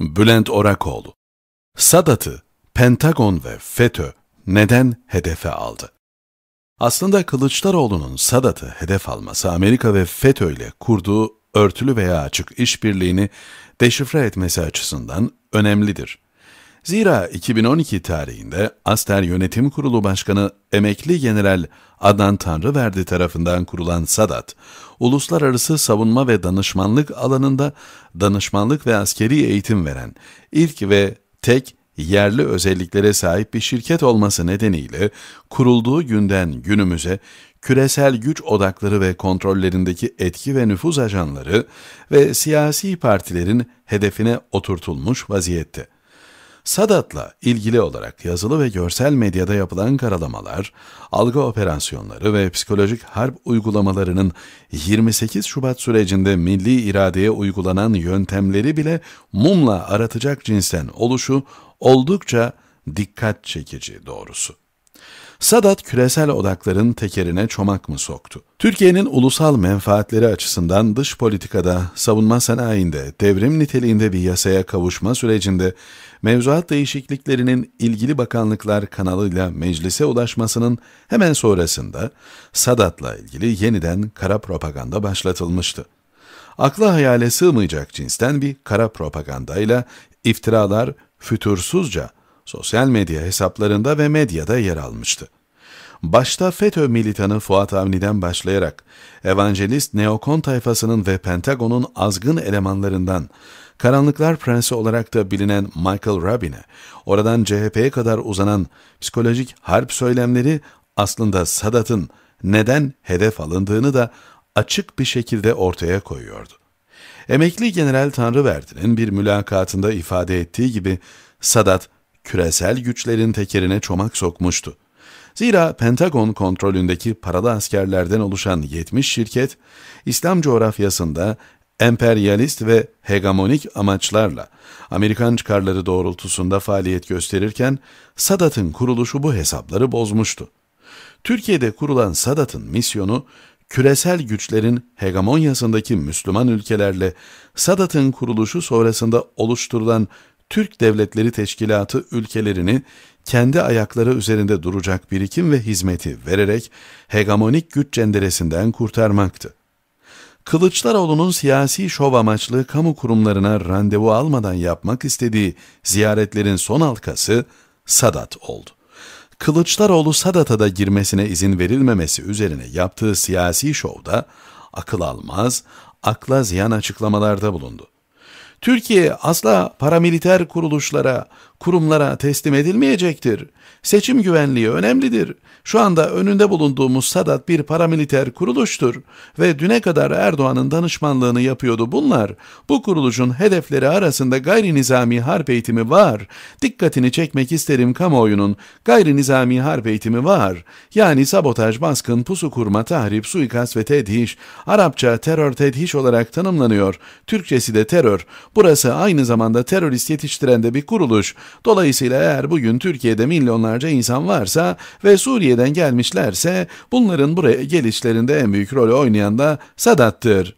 Bülent Orakoğlu, Sadat'ı Pentagon ve FETÖ neden hedefe aldı? Aslında Kılıçdaroğlu'nun Sadat'ı hedef alması Amerika ve FETÖ ile kurduğu örtülü veya açık işbirliğini deşifre etmesi açısından önemlidir. Zira 2012 tarihinde Aster Yönetim Kurulu Başkanı emekli General Adnan Tanrıverdi tarafından kurulan SADAT, uluslararası savunma ve danışmanlık alanında danışmanlık ve askeri eğitim veren ilk ve tek yerli özelliklere sahip bir şirket olması nedeniyle kurulduğu günden günümüze küresel güç odakları ve kontrollerindeki etki ve nüfuz ajanları ve siyasi partilerin hedefine oturtulmuş vaziyette. Sadat'la ilgili olarak yazılı ve görsel medyada yapılan karalamalar, algı operasyonları ve psikolojik harp uygulamalarının 28 Şubat sürecinde milli iradeye uygulanan yöntemleri bile mumla aratacak cinsten oluşu oldukça dikkat çekici doğrusu. Sadat küresel odakların tekerine çomak mı soktu? Türkiye'nin ulusal menfaatleri açısından dış politikada, savunma sanayinde, devrim niteliğinde bir yasaya kavuşma sürecinde mevzuat değişikliklerinin ilgili bakanlıklar kanalıyla meclise ulaşmasının hemen sonrasında Sadat'la ilgili yeniden kara propaganda başlatılmıştı. Akla hayale sığmayacak cinsten bir kara propagandayla iftiralar fütursuzca sosyal medya hesaplarında ve medyada yer almıştı. Başta FETÖ militanı Fuat Avni'den başlayarak evangelist neokon tayfasının ve Pentagon'un azgın elemanlarından Karanlıklar Prensi olarak da bilinen Michael Rabin'e, oradan CHP'ye kadar uzanan psikolojik harp söylemleri aslında Sadat'ın neden hedef alındığını da açık bir şekilde ortaya koyuyordu. Emekli General Tanrıverdi'nin bir mülakatında ifade ettiği gibi Sadat küresel güçlerin tekerine çomak sokmuştu. Zira Pentagon kontrolündeki paralı askerlerden oluşan 70 şirket, İslam coğrafyasında emperyalist ve hegemonik amaçlarla Amerikan çıkarları doğrultusunda faaliyet gösterirken Sadat'ın kuruluşu bu hesapları bozmuştu. Türkiye'de kurulan Sadat'ın misyonu küresel güçlerin hegemonyasındaki Müslüman ülkelerle Sadat'ın kuruluşu sonrasında oluşturulan Türk Devletleri Teşkilatı ülkelerini kendi ayakları üzerinde duracak birikim ve hizmeti vererek hegemonik güç cenderesinden kurtarmaktı. Kılıçdaroğlu'nun siyasi şov amaçlı kamu kurumlarına randevu almadan yapmak istediği ziyaretlerin son halkası Sadat oldu. Kılıçdaroğlu Sadat'a da girmesine izin verilmemesi üzerine yaptığı siyasi şovda akıl almaz, akla ziyan açıklamalarda bulundu. Türkiye asla paramiliter kuruluşlara, kurumlara teslim edilmeyecektir. Seçim güvenliği önemlidir. Şu anda önünde bulunduğumuz Sadat bir paramiliter kuruluştur ve düne kadar Erdoğan'ın danışmanlığını yapıyordu bunlar. Bu kuruluşun hedefleri arasında gayri nizami harp eğitimi var. Dikkatini çekmek isterim kamuoyunun gayri nizami harp eğitimi var. Yani sabotaj, baskın, pusu kurma, tahrip, suikast ve tedhiş, Arapça terör tedhiş olarak tanımlanıyor. Türkçesi de terör. Burası aynı zamanda terörist yetiştiren de bir kuruluş. Dolayısıyla eğer bugün Türkiye'de milyonlarca insan varsa ve Suriye'den gelmişlerse bunların buraya gelişlerinde en büyük rolü oynayan da Sadat'tır.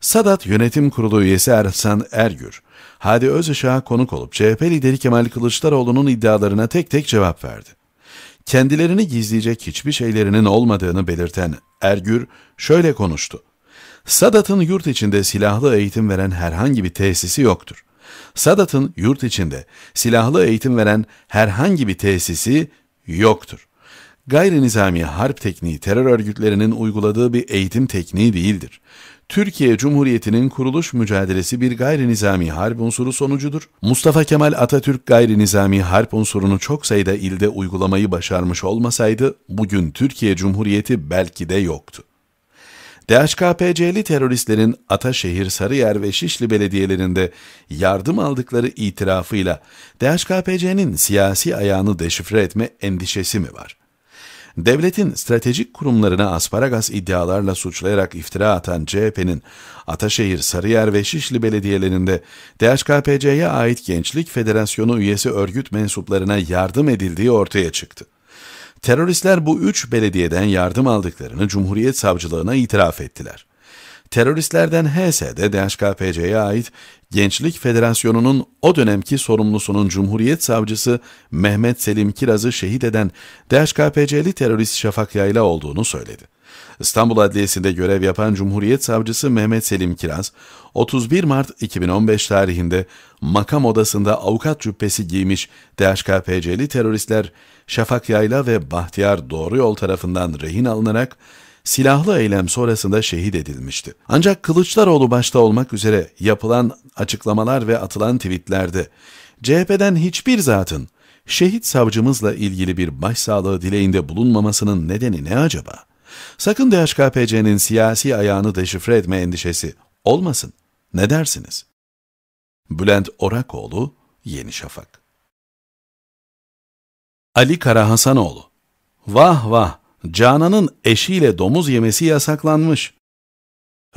Sadat Yönetim Kurulu üyesi Ersan Ergür, Hadi Özışık'a konuk olup CHP lideri Kemal Kılıçdaroğlu'nun iddialarına tek tek cevap verdi. Kendilerini gizleyecek hiçbir şeylerinin olmadığını belirten Ergür şöyle konuştu. Sadat'ın yurt içinde silahlı eğitim veren herhangi bir tesisi yoktur. Sadat'ın yurt içinde silahlı eğitim veren herhangi bir tesisi yoktur. Gayri nizami harp tekniği terör örgütlerinin uyguladığı bir eğitim tekniği değildir. Türkiye Cumhuriyeti'nin kuruluş mücadelesi bir gayri nizami harp unsuru sonucudur. Mustafa Kemal Atatürk gayri nizami harp unsurunu çok sayıda ilde uygulamayı başarmış olmasaydı bugün Türkiye Cumhuriyeti belki de yoktu. DHKPC'li teröristlerin Ataşehir, Sarıyer ve Şişli belediyelerinde yardım aldıkları itirafıyla DHKPC'nin siyasi ayağını deşifre etme endişesi mi var? Devletin stratejik kurumlarına asparagas iddialarla suçlayarak iftira atan CHP'nin Ataşehir, Sarıyer ve Şişli belediyelerinde DHKPC'ye ait Gençlik Federasyonu üyesi örgüt mensuplarına yardım edildiği ortaya çıktı. Teröristler bu üç belediyeden yardım aldıklarını Cumhuriyet Savcılığına itiraf ettiler. Teröristlerden HS'de DHKPC'ye ait Gençlik Federasyonu'nun o dönemki sorumlusunun Cumhuriyet Savcısı Mehmet Selim Kiraz'ı şehit eden DHKPC'li terörist Şafak Yayla olduğunu söyledi. İstanbul Adliyesi'nde görev yapan Cumhuriyet Savcısı Mehmet Selim Kiraz, 31 Mart 2015 tarihinde makam odasında avukat cübbesi giymiş DHKPC'li teröristler Şafak Yayla ve Bahtiyar Doğru Yol tarafından rehin alınarak silahlı eylem sonrasında şehit edilmişti. Ancak Kılıçdaroğlu başta olmak üzere yapılan açıklamalar ve atılan tweetlerde CHP'den hiçbir zatın şehit savcımızla ilgili bir başsağlığı dileğinde bulunmamasının nedeni ne acaba? Sakın DHKPC'nin siyasi ayağını deşifre etme endişesi olmasın. Ne dersiniz? Bülent Orakoğlu, Yeni Şafak Ali Karahasanoğlu Vah vah! Canan'ın eşiyle domuz yemesi yasaklanmış.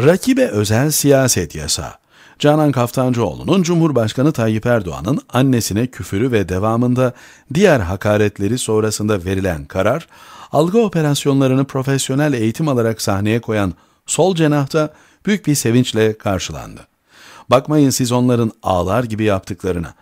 Rakibe özel siyaset yasağı. Canan Kaftancıoğlu'nun Cumhurbaşkanı Tayyip Erdoğan'ın annesine küfürü ve devamında diğer hakaretleri sonrasında verilen karar, algı operasyonlarını profesyonel eğitim alarak sahneye koyan sol cenahta büyük bir sevinçle karşılandı. Bakmayın siz onların ağlar gibi yaptıklarına.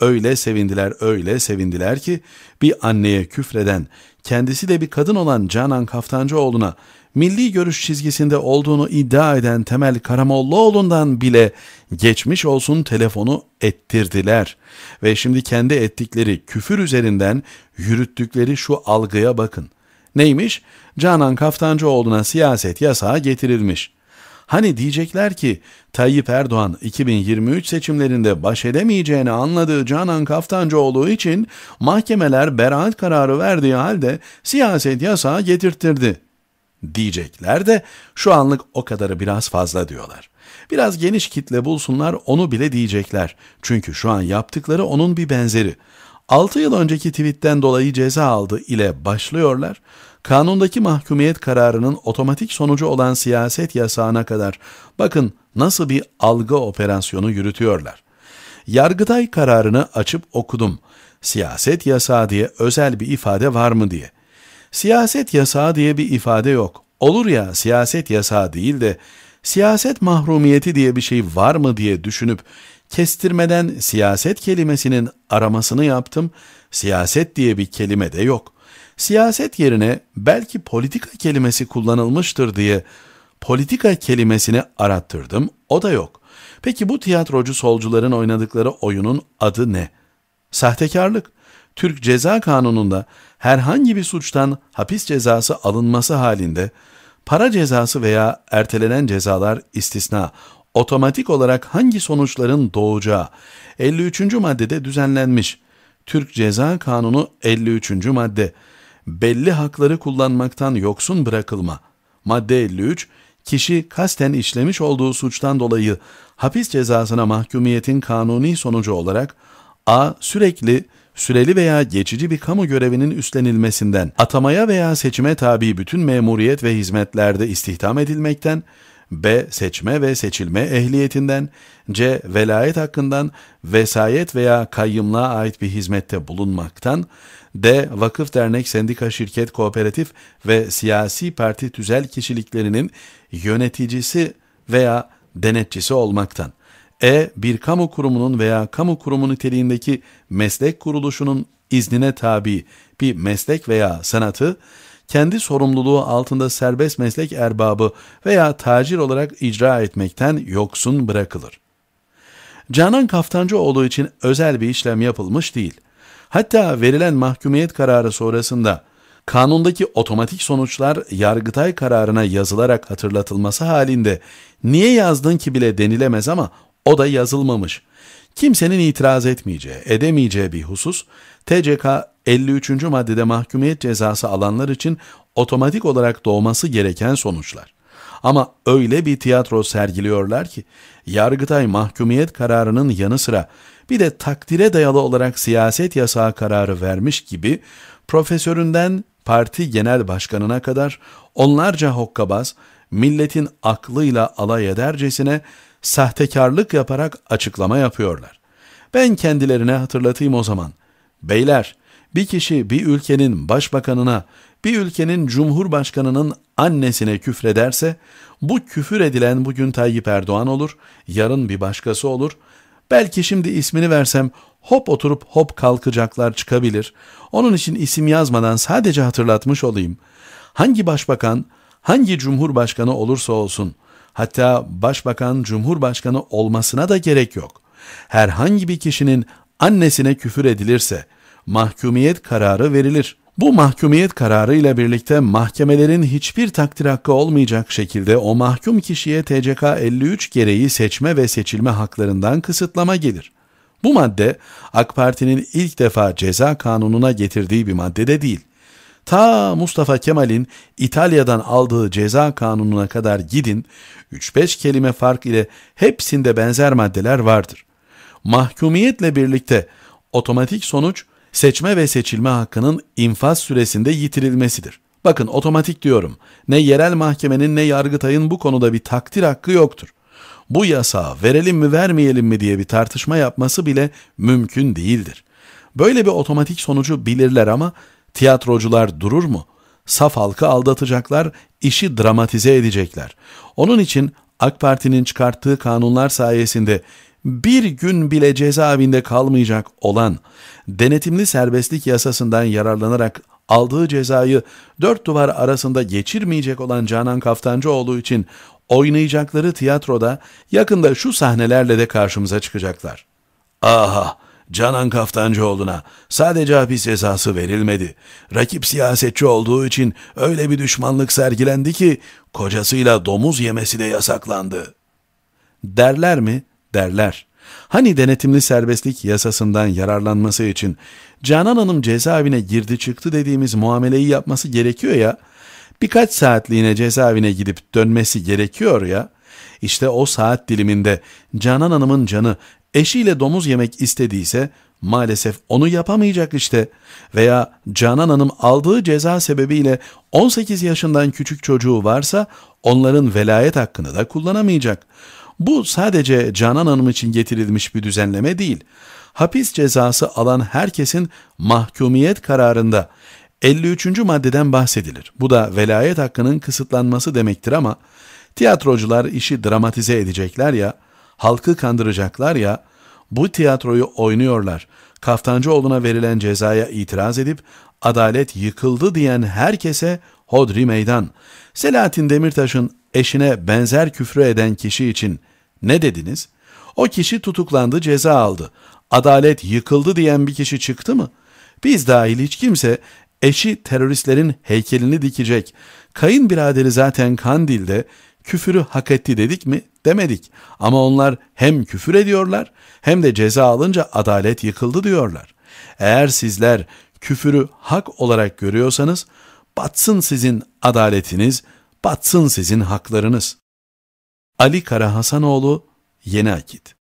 Öyle sevindiler, öyle sevindiler ki bir anneye küfreden, kendisi de bir kadın olan Canan Kaftancıoğlu'na milli görüş çizgisinde olduğunu iddia eden Temel Karamollaoğlu'ndan bile geçmiş olsun telefonu ettirdiler. Ve şimdi kendi ettikleri küfür üzerinden yürüttükleri şu algıya bakın. Neymiş? Canan Kaftancıoğlu'na siyaset yasağı getirilmiş. Hani diyecekler ki Tayyip Erdoğan 2023 seçimlerinde baş edemeyeceğini anladığı Canan Kaftancıoğlu için mahkemeler beraat kararı verdiği halde siyaset yasağı getirttirdi. diyecekler de şu anlık o kadarı biraz fazla diyorlar. Biraz geniş kitle bulsunlar onu bile diyecekler. Çünkü şu an yaptıkları onun bir benzeri. 6 yıl önceki tweetten dolayı ceza aldı ile başlıyorlar. Kanundaki mahkumiyet kararının otomatik sonucu olan siyaset yasağına kadar bakın nasıl bir algı operasyonu yürütüyorlar. Yargıtay kararını açıp okudum. Siyaset yasağı diye özel bir ifade var mı diye. Siyaset yasağı diye bir ifade yok. Olur ya siyaset yasağı değil de siyaset mahrumiyeti diye bir şey var mı diye düşünüp kestirmeden siyaset kelimesinin aramasını yaptım. Siyaset diye bir kelime de yok. Siyaset yerine belki politika kelimesi kullanılmıştır diye politika kelimesini arattırdım. O da yok. Peki bu tiyatrocu solcuların oynadıkları oyunun adı ne? Sahtekarlık. Türk Ceza Kanunu'nda herhangi bir suçtan hapis cezası alınması halinde Para cezası veya ertelenen cezalar istisna, otomatik olarak hangi sonuçların doğacağı 53. maddede düzenlenmiş. Türk Ceza Kanunu 53. madde. Belli hakları kullanmaktan yoksun bırakılma. Madde 53, kişi kasten işlemiş olduğu suçtan dolayı hapis cezasına mahkumiyetin kanuni sonucu olarak a. sürekli süreli veya geçici bir kamu görevinin üstlenilmesinden, atamaya veya seçime tabi bütün memuriyet ve hizmetlerde istihdam edilmekten, B. Seçme ve seçilme ehliyetinden, C. Velayet hakkından, vesayet veya kayyımlığa ait bir hizmette bulunmaktan, D. Vakıf dernek, sendika, şirket, kooperatif ve siyasi parti tüzel kişiliklerinin yöneticisi veya denetçisi olmaktan. E. Bir kamu kurumunun veya kamu kurumu niteliğindeki meslek kuruluşunun iznine tabi bir meslek veya sanatı, kendi sorumluluğu altında serbest meslek erbabı veya tacir olarak icra etmekten yoksun bırakılır. Canan Kaftancıoğlu için özel bir işlem yapılmış değil. Hatta verilen mahkumiyet kararı sonrasında kanundaki otomatik sonuçlar yargıtay kararına yazılarak hatırlatılması halinde niye yazdın ki bile denilemez ama o da yazılmamış. Kimsenin itiraz etmeyeceği, edemeyeceği bir husus, TCK 53. maddede mahkumiyet cezası alanlar için otomatik olarak doğması gereken sonuçlar. Ama öyle bir tiyatro sergiliyorlar ki, Yargıtay mahkumiyet kararının yanı sıra bir de takdire dayalı olarak siyaset yasağı kararı vermiş gibi, profesöründen parti genel başkanına kadar onlarca hokkabaz, milletin aklıyla alay edercesine sahtekarlık yaparak açıklama yapıyorlar. Ben kendilerine hatırlatayım o zaman. Beyler, bir kişi bir ülkenin başbakanına, bir ülkenin cumhurbaşkanının annesine küfrederse, bu küfür edilen bugün Tayyip Erdoğan olur, yarın bir başkası olur. Belki şimdi ismini versem hop oturup hop kalkacaklar çıkabilir. Onun için isim yazmadan sadece hatırlatmış olayım. Hangi başbakan, hangi cumhurbaşkanı olursa olsun.'' hatta başbakan cumhurbaşkanı olmasına da gerek yok. Herhangi bir kişinin annesine küfür edilirse mahkumiyet kararı verilir. Bu mahkumiyet kararı ile birlikte mahkemelerin hiçbir takdir hakkı olmayacak şekilde o mahkum kişiye TCK 53 gereği seçme ve seçilme haklarından kısıtlama gelir. Bu madde AK Parti'nin ilk defa ceza kanununa getirdiği bir maddede değil ta Mustafa Kemal'in İtalya'dan aldığı ceza kanununa kadar gidin, 3-5 kelime fark ile hepsinde benzer maddeler vardır. Mahkumiyetle birlikte otomatik sonuç seçme ve seçilme hakkının infaz süresinde yitirilmesidir. Bakın otomatik diyorum. Ne yerel mahkemenin ne yargıtayın bu konuda bir takdir hakkı yoktur. Bu yasa verelim mi vermeyelim mi diye bir tartışma yapması bile mümkün değildir. Böyle bir otomatik sonucu bilirler ama Tiyatrocular durur mu? Saf halkı aldatacaklar, işi dramatize edecekler. Onun için AK Parti'nin çıkarttığı kanunlar sayesinde bir gün bile cezaevinde kalmayacak olan denetimli serbestlik yasasından yararlanarak aldığı cezayı dört duvar arasında geçirmeyecek olan Canan Kaftancıoğlu için oynayacakları tiyatroda yakında şu sahnelerle de karşımıza çıkacaklar. Aha! Canan Kaftancıoğlu'na sadece hapis cezası verilmedi. Rakip siyasetçi olduğu için öyle bir düşmanlık sergilendi ki kocasıyla domuz yemesi de yasaklandı. Derler mi? Derler. Hani denetimli serbestlik yasasından yararlanması için Canan Hanım cezaevine girdi çıktı dediğimiz muameleyi yapması gerekiyor ya, birkaç saatliğine cezaevine gidip dönmesi gerekiyor ya, işte o saat diliminde Canan Hanım'ın canı Eşiyle domuz yemek istediyse maalesef onu yapamayacak işte. Veya Canan Hanım aldığı ceza sebebiyle 18 yaşından küçük çocuğu varsa onların velayet hakkını da kullanamayacak. Bu sadece Canan Hanım için getirilmiş bir düzenleme değil. Hapis cezası alan herkesin mahkumiyet kararında 53. maddeden bahsedilir. Bu da velayet hakkının kısıtlanması demektir ama tiyatrocular işi dramatize edecekler ya, halkı kandıracaklar ya, bu tiyatroyu oynuyorlar. Kaftancıoğlu'na verilen cezaya itiraz edip adalet yıkıldı diyen herkese hodri meydan. Selahattin Demirtaş'ın eşine benzer küfrü eden kişi için ne dediniz? O kişi tutuklandı ceza aldı. Adalet yıkıldı diyen bir kişi çıktı mı? Biz dahil hiç kimse eşi teröristlerin heykelini dikecek. Kayınbiraderi zaten Kandil'de küfürü hak etti dedik mi? Demedik. Ama onlar hem küfür ediyorlar hem de ceza alınca adalet yıkıldı diyorlar. Eğer sizler küfürü hak olarak görüyorsanız batsın sizin adaletiniz, batsın sizin haklarınız. Ali Kara Hasanoğlu Yeni Akit